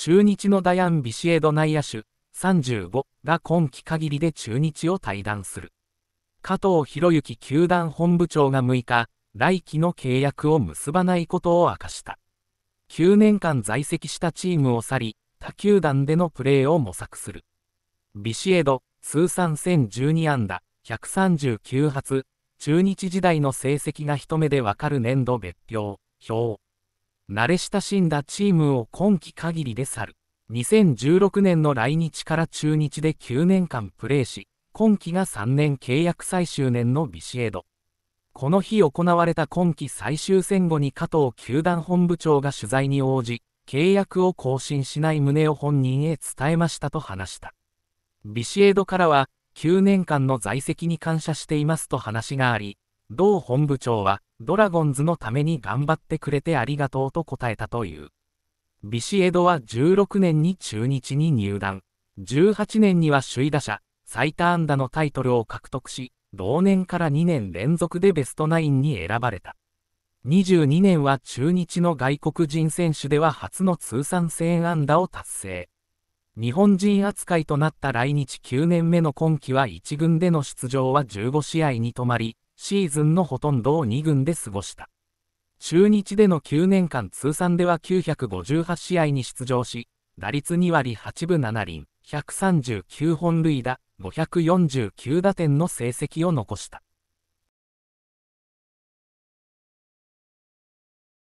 中日のダヤン・ビシエド内野手35が今季限りで中日を退団する。加藤博之球団本部長が6日、来季の契約を結ばないことを明かした。9年間在籍したチームを去り、他球団でのプレーを模索する。ビシエド、通算1012安打、139発、中日時代の成績が一目でわかる年度別表、表。慣れ親しんだチームを今季限りで去る。2016年の来日から中日で9年間プレーし、今季が3年契約最終年のビシエド。この日行われた今季最終戦後に加藤球団本部長が取材に応じ、契約を更新しない旨を本人へ伝えましたと話した。ビシエドからは、9年間の在籍に感謝していますと話があり、同本部長は、ドラゴンズのために頑張ってくれてありがとうと答えたという。ビシエドは16年に中日に入団、18年には首位打者、最多安打のタイトルを獲得し、同年から2年連続でベストナインに選ばれた。22年は中日の外国人選手では初の通算1000安打を達成。日本人扱いとなった来日9年目の今季は1軍での出場は15試合に止まり、シーズンのほとんどを2軍で過ごした。中日での9年間通算では958試合に出場し、打率2割8分7厘、139本塁打、549打点の成績を残した。